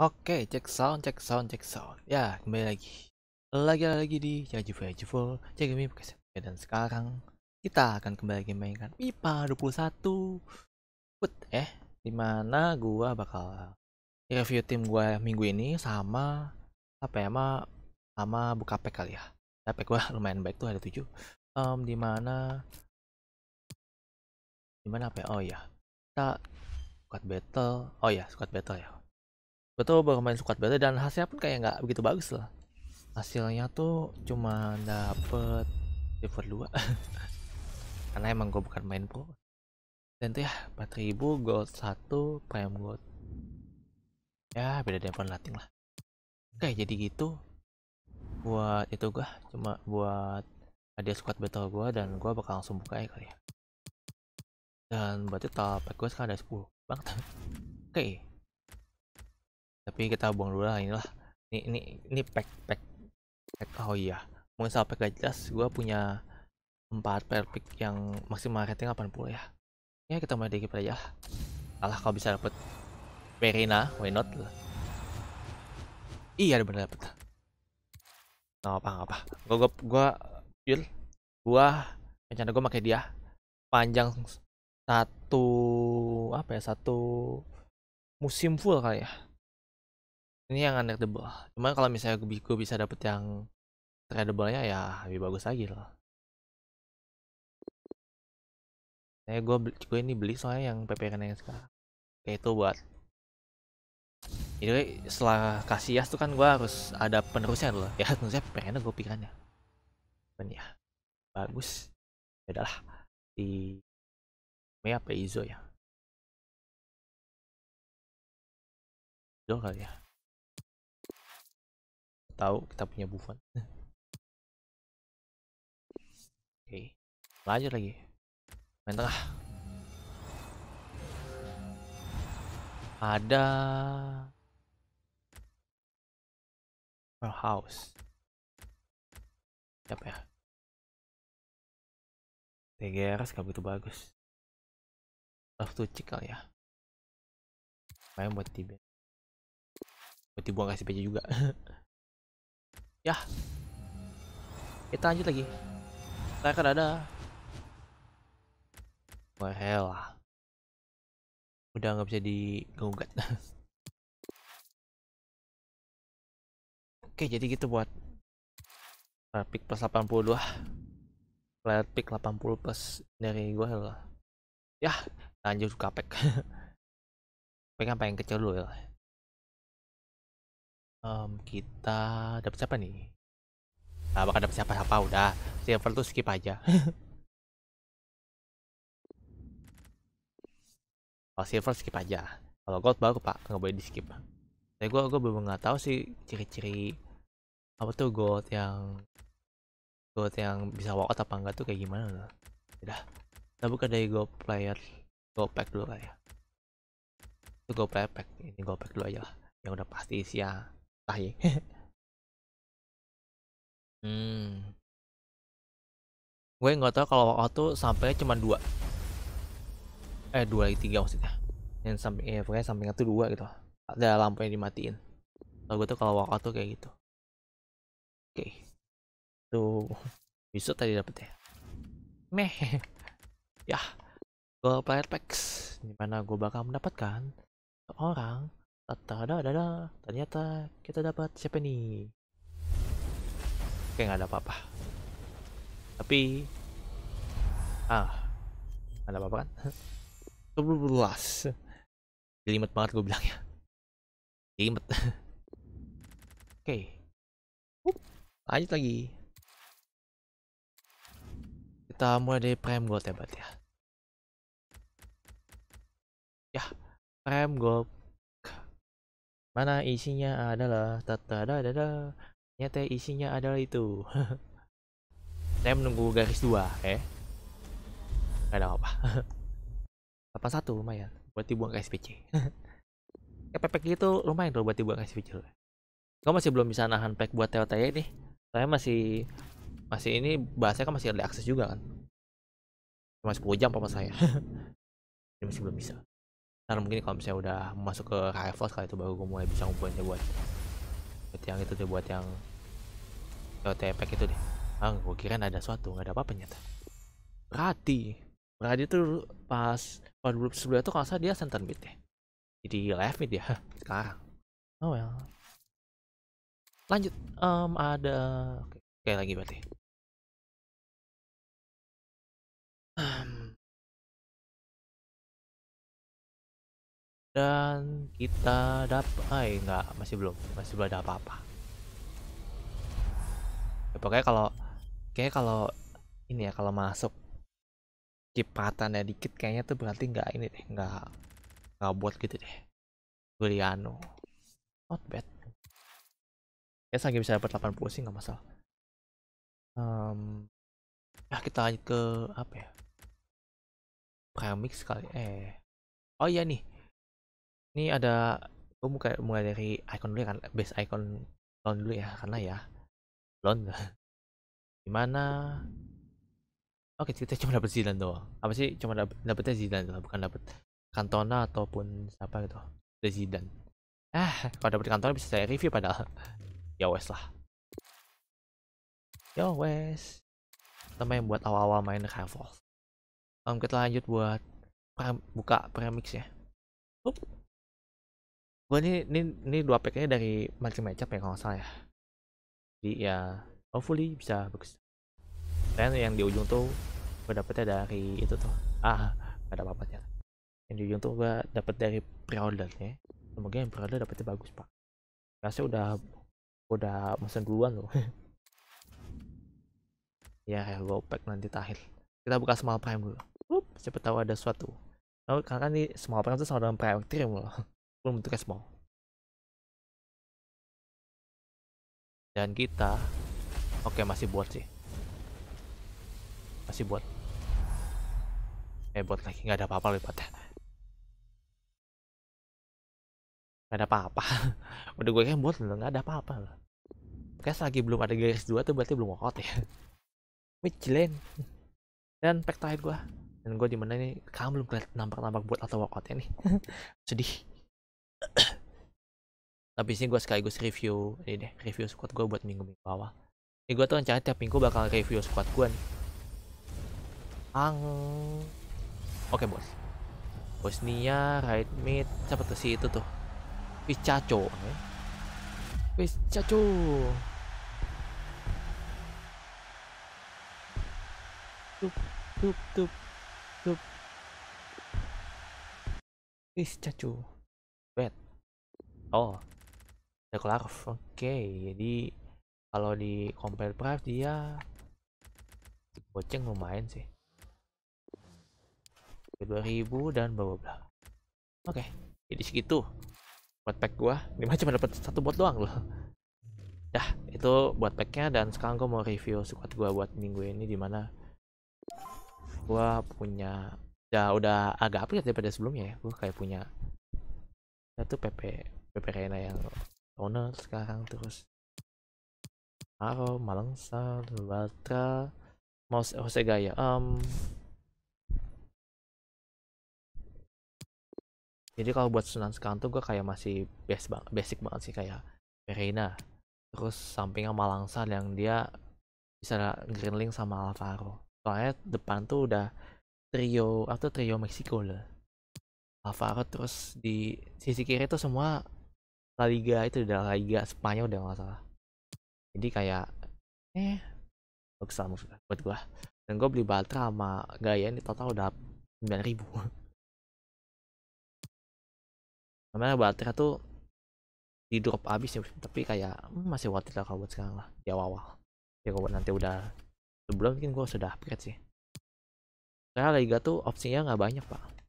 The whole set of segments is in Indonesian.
Oke, cek sound, cek sound, cek sound. Ya, kembali lagi. Lagi-lagi di Jaju Vegevol, cek ini podcast. Dan sekarang kita akan kembali lagi mainkan pipa 21. Put eh di mana gua bakal review tim gua minggu ini sama apa ya sama sama buka pack kali ya. Tapi gua lumayan baik tuh ada 7. Um, di mana apa ya? Oh iya. Kita squad battle. Oh iya, squad battle ya betul baru main squad battle dan hasilnya pun kayak nggak begitu bagus lah hasilnya tuh cuma dapet silver 2 karena emang gue bukan main pro dan tuh ya 4000 gold 1 prime gold ya beda depan latih lah oke jadi gitu buat itu gue cuma buat hadiah squad battle gue dan gue bakal langsung buka ya kali ya dan buat itu pack gua sekarang ada 10 banget oke tapi kita buang dulu lah inilah ini ini ini pack pack pack oh iya mungkin install pack gak jelas gue punya empat per pick yang maksimal rating 80 ya ya kita mulai dikit aja lah alah kalau bisa dapet Perina why not lah iya bener dapet gak apa gak apa gue gue gue build gue rencana gue pakai dia panjang satu apa ya satu musim full kali ya ini yang ball. cuman kalau misalnya gue bisa dapet yang tradable-nya ya lebih bagus lagi loh saya gue gue ini beli soalnya yang PP yang sekarang kayak itu buat jadi setelah kasih ya tuh kan gue harus ada penerusnya loh. ya penerusnya pengennya gue pikirannya dan ya bagus ya di Mei apa Izo ya Izo kali ya tahu kita punya Buffon. Oke. okay. Lanjut lagi. Main tengah. Ada House. Siapa ya? TGRS gak begitu bagus. Love to check kali ya. Main buat tiba. Buat dibuang kasih PJ juga. ya kita lanjut lagi saya kan ada well udah nggak bisa digugat oke jadi gitu buat Rapik plus 82 Player pick 80 plus dari gua lah ya lanjut kapek apa yang kecil dulu ya um, kita dapat siapa nih? Nah, bakal dapat siapa-siapa udah. Silver tuh skip aja. Kalau silver skip aja. Kalau gold baru pak nggak boleh di skip. Tapi gue gue belum nggak tahu sih ciri-ciri apa tuh gold yang gold yang bisa walkout apa enggak tuh kayak gimana loh. Udah, kita buka dari gold player gold pack dulu kayak. ya. Itu gold player pack ini gold pack dulu aja lah yang udah pasti sih ya tahi iya. Hmm. Gue nggak tahu kalau waktu sampai cuma dua. Eh dua lagi tiga maksudnya. Yang samping eh ya, pokoknya sampingnya tuh dua gitu. Ada lampu yang dimatiin. Kalau gue tuh kalau waktu kayak gitu. Oke. Okay. Tuh bisa tadi dapet ya. Meh. ya. Gue player packs. Dimana gue bakal mendapatkan orang Ah, Tada, Ternyata kita dapat siapa nih? kayak nggak ada apa-apa. Tapi... Ah. Nggak ada apa-apa kan? 12. Jelimet banget gue bilangnya. Jelimet. Oke. Up. Lanjut lagi. Kita mulai dari prime gold ya, Bat ya. Ya, prime gold Mana isinya ah, adalah tata dadada. Nyata isinya adalah itu. Saya menunggu garis dua, eh. Gak ada apa. satu lumayan buat dibuang ke SPC. pepek itu lumayan loh buat dibuang ke SPC. Gue masih belum bisa nahan pack buat TOT ini e Saya masih masih ini bahasanya kan masih ada akses juga kan. masih 10 jam papa saya. masih belum bisa ntar mungkin kalau misalnya udah masuk ke rifles kali itu baru gue mulai bisa ngumpulin deh buat buat yang itu deh buat yang tepek itu deh Bang, gue kira ada suatu nggak ada apa-apa nyata berarti berarti tuh pas World Group sebelumnya tuh kalau saya dia center mid ya jadi left mid ya sekarang oh well lanjut um, ada oke okay. okay, lagi berarti dan kita dapat eh enggak masih belum masih belum ada apa-apa ya, pokoknya kalau kayak kalau ini ya kalau masuk cepatannya dikit kayaknya tuh berarti nggak ini deh nggak nggak buat gitu deh Giuliano not bad ya saking bisa dapat 80 sih nggak masalah um, nah kita lanjut ke apa ya premix kali eh oh iya nih ini ada gue buka mulai dari icon dulu ya kan base icon loan dulu ya karena ya loan gimana oke kita cuma dapet Zidane doang apa sih cuma dapet, dapetnya Zidane doang bukan dapet kantona ataupun siapa gitu The Zidane ah kalau dapet kantona bisa saya review padahal ya wes lah ya wes sama yang buat awal-awal main Rivals um, kita lanjut buat pre buka premix ya Up gua ini ini ini dua packnya dari macam macam ya kalau salah ya jadi ya hopefully bisa bagus dan yang di ujung tuh gue dapetnya dari itu tuh ah gak ada apa-apa ya yang di ujung tuh gue dapet dari pre-order ya semoga yang pre-order dapetnya bagus pak rasanya udah udah mesen duluan loh ya, ya gua pack nanti tahil. kita buka small prime dulu siapa tahu ada suatu oh, karena kan semua small prime tuh sama dengan prime loh belum bentuknya small dan kita oke okay, masih buat sih masih buat eh buat lagi nggak ada apa-apa lipatnya nggak ada apa-apa udah gue kayak buat nggak ada apa-apa oke lagi belum ada garis dua tuh berarti belum workout ya Michelin dan pack terakhir gue dan gue dimana nih kamu belum kelihatan nampak-nampak buat atau wakotnya nih sedih tapi sih gue sekaligus review ini deh, review squad gue buat minggu-minggu bawah Ini gue tuh rencana tiap minggu bakal review squad gue nih. Ang. Oke, bos. Bosnia, right mid, siapa tuh si itu tuh? Picaco. Picaco. Tup, tup, tup, tup. Bet, Oh. Deklarf. Oke, okay. jadi kalau di compare price dia goceng lumayan sih. 2000 dan bla bla bla. Oke, okay. jadi segitu buat pack gua. Ini cuma dapat satu bot doang loh. Dah, itu buat packnya dan sekarang gua mau review squad gua buat minggu ini dimana gua punya ya udah agak update daripada sebelumnya ya. Gua kayak punya satu nah, PP PP Reina yang owner sekarang terus Aro, Malangsa, Lualtra, Mouse Jose Gaya. Um, jadi kalau buat Sunan sekarang tuh gue kayak masih basic banget, basic banget sih kayak Pereira. Terus sampingnya Malangsa yang dia bisa Greenling sama Alvaro. Soalnya depan tuh udah trio atau trio Meksiko lah Alvaro terus di sisi kiri itu semua La Liga itu udah La Liga Spanyol udah nggak salah jadi kayak eh bagus lah move buat gua dan gua beli Baltra sama Gaya ini total udah 9000 namanya Baltra tuh di drop abis ya tapi kayak hmm, masih worth it lah kalau buat sekarang lah di awal-awal ya kalau nanti udah sebelum mungkin gua sudah upgrade sih karena Liga tuh opsinya nggak banyak pak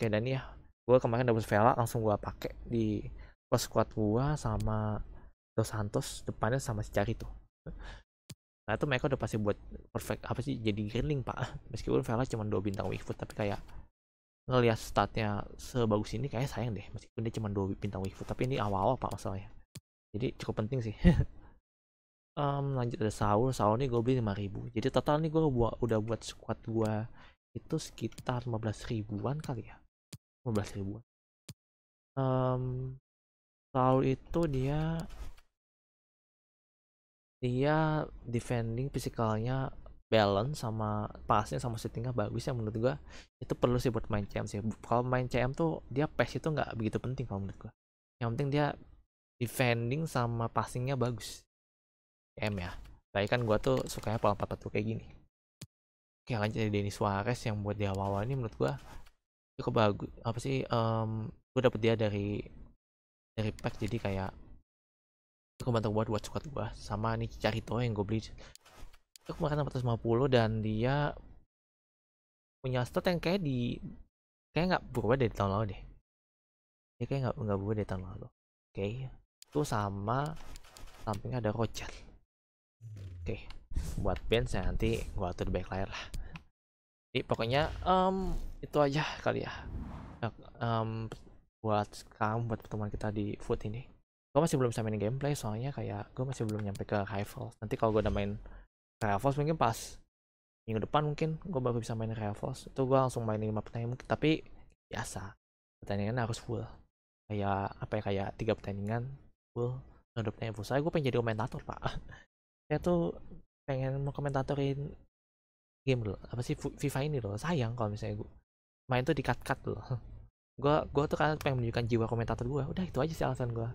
kayak dan ya gue kemarin dapet Vela langsung gue pake di pas squad gue sama Dos Santos depannya sama si Cari tuh nah itu mereka udah pasti buat perfect apa sih jadi greenling pak meskipun Vela cuma dua bintang weak foot tapi kayak ngeliat statnya sebagus ini kayak sayang deh meskipun dia cuma dua bintang weak foot tapi ini awal-awal pak masalahnya jadi cukup penting sih um, lanjut ada saul saul ini gue beli ribu jadi total nih gue udah buat squad gue itu sekitar 15 ribuan kali ya 15 ribuan um, Saul itu dia dia defending fisikalnya balance sama passnya sama settingnya bagus ya menurut gua itu perlu sih buat main CM sih kalau main CM tuh dia pass itu nggak begitu penting kalau menurut gua yang penting dia defending sama passingnya bagus CM ya baik kan gua tuh sukanya pola 4 kayak gini oke lanjut dari Denis Suarez yang buat di awal-awal ini menurut gua cukup bagus apa sih um, mmm, gue dapet dia dari dari pack jadi kayak cukup bantu buat buat squad gue sama nih Carito yang gue beli itu kemarin 450 dan dia punya stat yang kayak di kayak nggak berubah dari tahun lalu deh dia kayak nggak nggak berubah dari tahun lalu oke okay. itu sama sampingnya ada Roger oke okay. buat saya nanti gue atur back layer lah jadi pokoknya um, itu aja kali ya um, buat kamu buat pertemuan kita di food ini gue masih belum bisa main gameplay soalnya kayak gue masih belum nyampe ke high force. nanti kalau gue udah main high force mungkin pas minggu depan mungkin gue baru bisa main high force. itu gue langsung main lima pertandingan tapi biasa pertandingan harus full kayak apa ya kayak tiga pertandingan full nodopnya full saya gue pengen jadi komentator pak saya tuh pengen mau komentatorin game loh apa sih FIFA ini loh sayang kalau misalnya gue main tuh di cut cut loh gue gue tuh kan pengen menunjukkan jiwa komentator gue udah itu aja sih alasan gue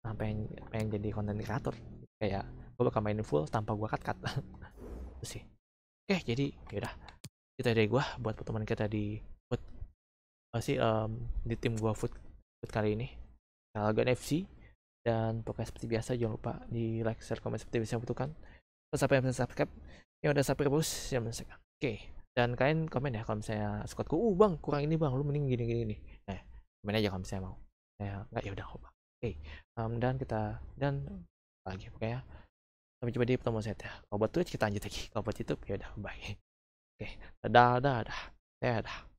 nah, pengen pengen jadi konten kreator kayak gue bakal mainin full tanpa gue cut cut itu sih oke jadi yaudah itu dari gue buat pertemuan kita di food apa sih um, di tim gue food, food kali ini nah, gue FC dan pokoknya seperti biasa jangan lupa di like, share, komen seperti biasa butuhkan terus apa yang subscribe ya udah sampai bos ya oke dan kalian komen ya kalau misalnya squadku uh bang kurang ini bang lu mending gini gini nih eh, nah komen aja kalau misalnya mau ya enggak ya udah oke okay. um, dan kita dan lagi ya sampai jumpa di pertemuan saya ya kalau buat Twitch kita lanjut lagi kalau buat YouTube ya udah bye oke okay. dadah dadah dadah